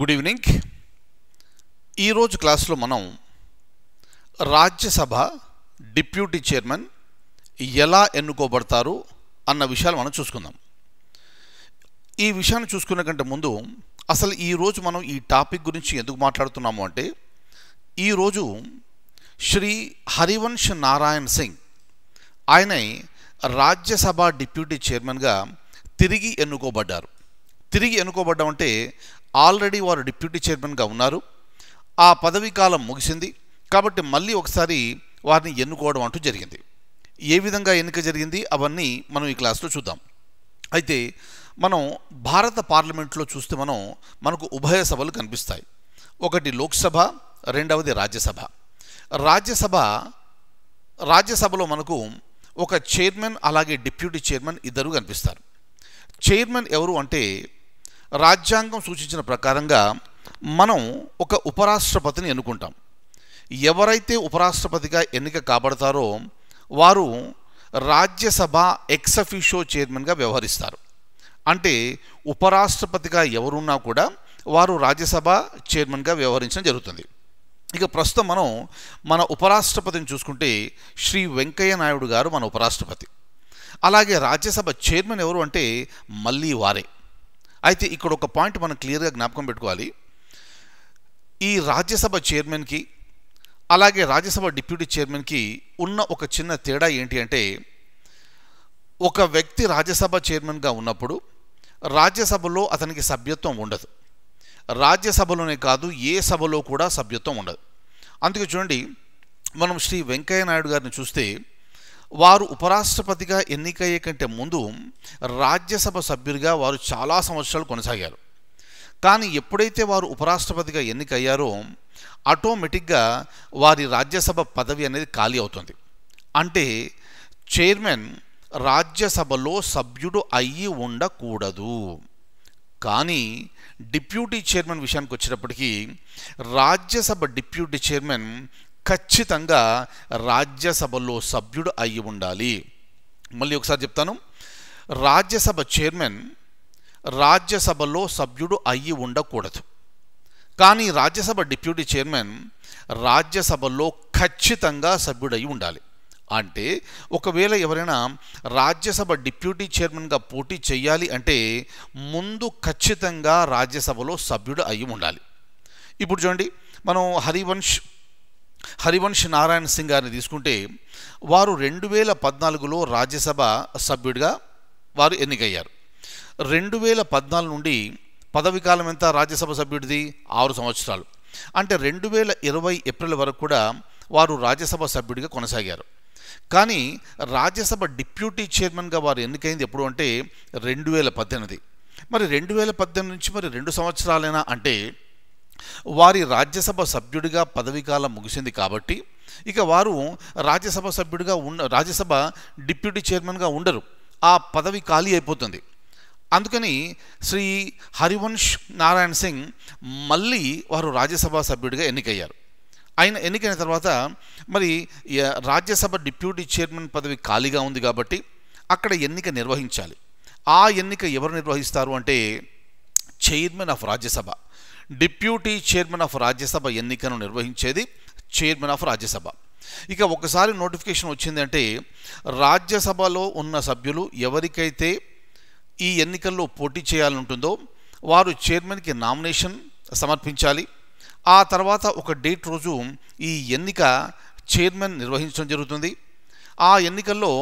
good evening ఈరోజు క్లాస్లో మనం రాజ్యసభ డిప్యూటీ చైర్మన్ ఎలా ఎన్నుకోబడతారు అన్న విషయాలు మనం చూసుకుందాం ఈ విషయాన్ని చూసుకునే కంటే ముందు అసలు ఈరోజు మనం ఈ టాపిక్ గురించి ఎందుకు మాట్లాడుతున్నాము అంటే ఈరోజు శ్రీ హరివంశ్ నారాయణ్ సింగ్ ఆయనే రాజ్యసభ డిప్యూటీ చైర్మన్గా తిరిగి ఎన్నుకోబడ్డారు తిరిగి అంటే ఆల్రెడీ వారు డిప్యూటీ చైర్మన్గా ఉన్నారు ఆ పదవీ కాలం ముగిసింది కాబట్టి మళ్ళీ ఒకసారి వారిని ఎన్నుకోవడం అంటూ జరిగింది ఏ విధంగా ఎన్నిక జరిగింది అవన్నీ మనం ఈ క్లాస్లో చూద్దాం అయితే మనం భారత పార్లమెంట్లో చూస్తే మనం మనకు ఉభయ సభలు కనిపిస్తాయి ఒకటి లోక్సభ రెండవది రాజ్యసభ రాజ్యసభ రాజ్యసభలో మనకు ఒక చైర్మన్ అలాగే డిప్యూటీ చైర్మన్ ఇద్దరు కనిపిస్తారు చైర్మన్ ఎవరు అంటే రాజ్యాంగం సూచించిన ప్రకారంగా మనం ఒక ఉపరాష్ట్రపతిని ఎన్నుకుంటాం ఎవరైతే ఉపరాష్ట్రపతిగా ఎన్నిక కాబడతారో వారు రాజ్యసభ ఎక్సఫిషో చైర్మన్గా వ్యవహరిస్తారు అంటే ఉపరాష్ట్రపతిగా ఎవరున్నా కూడా వారు రాజ్యసభ చైర్మన్గా వ్యవహరించడం జరుగుతుంది ఇక ప్రస్తుతం మనం మన ఉపరాష్ట్రపతిని చూసుకుంటే శ్రీ వెంకయ్య నాయుడు గారు మన ఉపరాష్ట్రపతి అలాగే రాజ్యసభ చైర్మన్ ఎవరు అంటే మళ్ళీ వారే అయితే ఇక్కడ ఒక పాయింట్ మనం క్లియర్గా జ్ఞాపకం పెట్టుకోవాలి ఈ రాజ్యసభ చైర్మన్కి అలాగే రాజ్యసభ డిప్యూటీ చైర్మన్కి ఉన్న ఒక చిన్న తేడా ఏంటి అంటే ఒక వ్యక్తి రాజ్యసభ చైర్మన్గా ఉన్నప్పుడు రాజ్యసభలో అతనికి సభ్యత్వం ఉండదు రాజ్యసభలోనే కాదు ఏ సభలో కూడా సభ్యత్వం ఉండదు అందుకే చూడండి మనం శ్రీ వెంకయ్య నాయుడు గారిని చూస్తే వారు ఉపరాష్ట్రపతిగా ఎన్నికయ్యే కంటే ముందు రాజ్యసభ సభ్యులుగా వారు చాలా సంవత్సరాలు కొనసాగారు కానీ ఎప్పుడైతే వారు ఉపరాష్ట్రపతిగా ఎన్నికయ్యారో ఆటోమేటిక్గా వారి రాజ్యసభ పదవి అనేది ఖాళీ అవుతుంది అంటే చైర్మన్ రాజ్యసభలో సభ్యుడు అయ్యి ఉండకూడదు కానీ డిప్యూటీ చైర్మన్ విషయానికి వచ్చేటప్పటికీ రాజ్యసభ డిప్యూటీ చైర్మన్ ఖచ్చితంగా రాజ్యసభలో సభ్యుడు అయి ఉండాలి మళ్ళీ ఒకసారి చెప్తాను రాజ్యసభ చైర్మన్ రాజ్యసభలో సభ్యుడు అయ్యి ఉండకూడదు కానీ రాజ్యసభ డిప్యూటీ చైర్మన్ రాజ్యసభలో ఖచ్చితంగా సభ్యుడయి ఉండాలి అంటే ఒకవేళ ఎవరైనా రాజ్యసభ డిప్యూటీ చైర్మన్గా పోటీ చేయాలి అంటే ముందు ఖచ్చితంగా రాజ్యసభలో సభ్యుడు అయి ఉండాలి ఇప్పుడు చూడండి మనం హరివంశ్ హరివంశ్ నారాయణ సింగ్ గారిని తీసుకుంటే వారు రెండు వేల పద్నాలుగులో రాజ్యసభ సభ్యుడిగా వారు ఎన్నికయ్యారు రెండు వేల పద్నాలుగు నుండి పదవి కాలం ఎంత రాజ్యసభ సభ్యుడిది ఆరు సంవత్సరాలు అంటే రెండు వేల ఇరవై ఏప్రిల్ వరకు కూడా వారు రాజ్యసభ సభ్యుడిగా కొనసాగారు కానీ రాజ్యసభ డిప్యూటీ చైర్మన్గా వారు ఎన్నికైంది ఎప్పుడు అంటే రెండు వేల పద్దెనిమిది మరి రెండు వేల పద్దెనిమిది నుంచి మరి రెండు సంవత్సరాలైనా అంటే వారి రాజ్యసభ సభ్యుడిగా పదవీకాలం ముగిసింది కాబట్టి ఇక వారు రాజ్యసభ సభ్యుడిగా ఉన్న రాజ్యసభ డిప్యూటీ చైర్మన్గా ఉండరు ఆ పదవి ఖాళీ అయిపోతుంది అందుకని శ్రీ హరివంశ్ నారాయణ్ సింగ్ మళ్ళీ వారు రాజ్యసభ సభ్యుడిగా ఎన్నికయ్యారు ఆయన ఎన్నికైన తర్వాత మరి రాజ్యసభ డిప్యూటీ చైర్మన్ పదవి ఖాళీగా ఉంది కాబట్టి అక్కడ ఎన్నిక నిర్వహించాలి ఆ ఎన్నిక ఎవరు నిర్వహిస్తారు అంటే chairman of Rajya Sabha deputy chairman of Rajya Sabha ఎన్నికను నిర్వహించేది చైర్మన్ ఆఫ్ రాజ్యసభ ఇక ఒకసారి నోటిఫికేషన్ వచ్చిందంటే రాజ్యసభలో ఉన్న సభ్యులు ఎవరికైతే ఈ ఎన్నికల్లో పోటీ చేయాలంటుందో వారు చైర్మన్కి నామినేషన్ సమర్పించాలి ఆ తర్వాత ఒక డేట్ రోజు ఈ ఎన్నిక చైర్మన్ నిర్వహించడం జరుగుతుంది ఆ ఎన్నికల్లో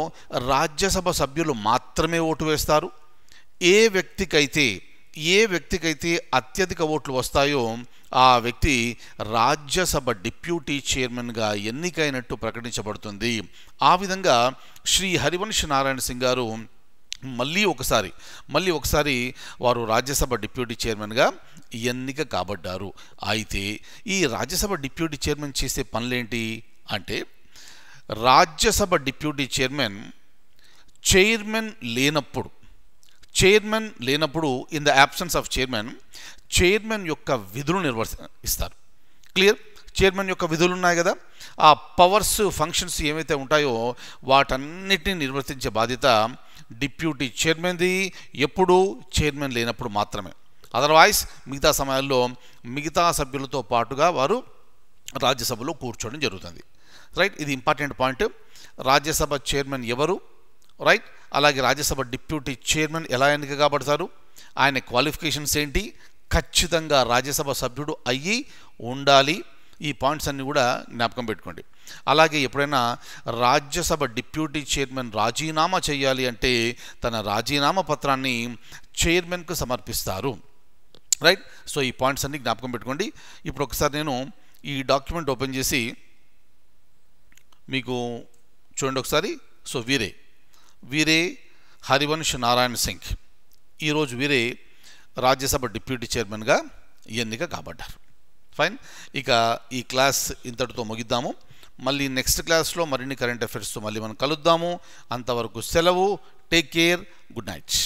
రాజ్యసభ సభ్యులు మాత్రమే ఓటు వేస్తారు ఏ వ్యక్తికైతే ఏ వ్యక్తికైతే అత్యధిక ఓట్లు వస్తాయో ఆ వ్యక్తి రాజ్యసభ డిప్యూటీ చైర్మన్గా ఎన్నికైనట్టు ప్రకటించబడుతుంది ఆ విధంగా శ్రీ హరివంశ్ నారాయణ సింగ్ గారు మళ్ళీ ఒకసారి మళ్ళీ ఒకసారి వారు రాజ్యసభ డిప్యూటీ చైర్మన్గా ఎన్నిక కాబడ్డారు అయితే ఈ రాజ్యసభ డిప్యూటీ చైర్మన్ చేసే పనులేంటి అంటే రాజ్యసభ డిప్యూటీ చైర్మన్ చైర్మన్ లేనప్పుడు చైర్మన్ లేనప్పుడు in the absence of chairman chairman యొక్క విధులు నిర్వర్తిస్తారు క్లియర్ చైర్మన్ యొక్క విధులు ఉన్నాయి కదా ఆ పవర్స్ ఫంక్షన్స్ ఏమైతే ఉంటాయో వాటన్నిటిని నిర్వర్తించే బాధ్యత డిప్యూటీ చైర్మన్ది ఎప్పుడు చైర్మన్ లేనప్పుడు మాత్రమే అదర్వైజ్ మిగతా సమయాల్లో మిగతా సభ్యులతో పాటుగా వారు రాజ్యసభలో కూర్చోవడం జరుగుతుంది రైట్ ఇది ఇంపార్టెంట్ పాయింట్ రాజ్యసభ చైర్మన్ ఎవరు రైట్ అలాగే రాజ్యసభ డిప్యూటీ చైర్మన్ ఎలా ఎన్నిక కాబడతారు ఆయన క్వాలిఫికేషన్స్ ఏంటి ఖచ్చితంగా రాజ్యసభ సభ్యుడు అయ్యి ఉండాలి ఈ పాయింట్స్ అన్నీ కూడా జ్ఞాపకం పెట్టుకోండి అలాగే ఎప్పుడైనా రాజ్యసభ డిప్యూటీ చైర్మన్ రాజీనామా చేయాలి అంటే తన రాజీనామా పత్రాన్ని చైర్మన్కు సమర్పిస్తారు రైట్ సో ఈ పాయింట్స్ అన్ని జ్ఞాపకం పెట్టుకోండి ఇప్పుడు ఒకసారి నేను ఈ డాక్యుమెంట్ ఓపెన్ చేసి మీకు చూడండి ఒకసారి సో వీరే వీరే హరివంశ్ నారాయణ్ సింగ్ ఈరోజు వీరే రాజ్యసభ డిప్యూటీ చైర్మన్గా ఎన్నిక కాబడ్డారు ఫైన్ ఇక ఈ క్లాస్ ఇంతటితో ముగిద్దాము మళ్ళీ నెక్స్ట్ క్లాస్లో మరిన్ని కరెంట్ అఫైర్స్తో మళ్ళీ మనం కలుద్దాము అంతవరకు సెలవు టేక్ కేర్ గుడ్ నైట్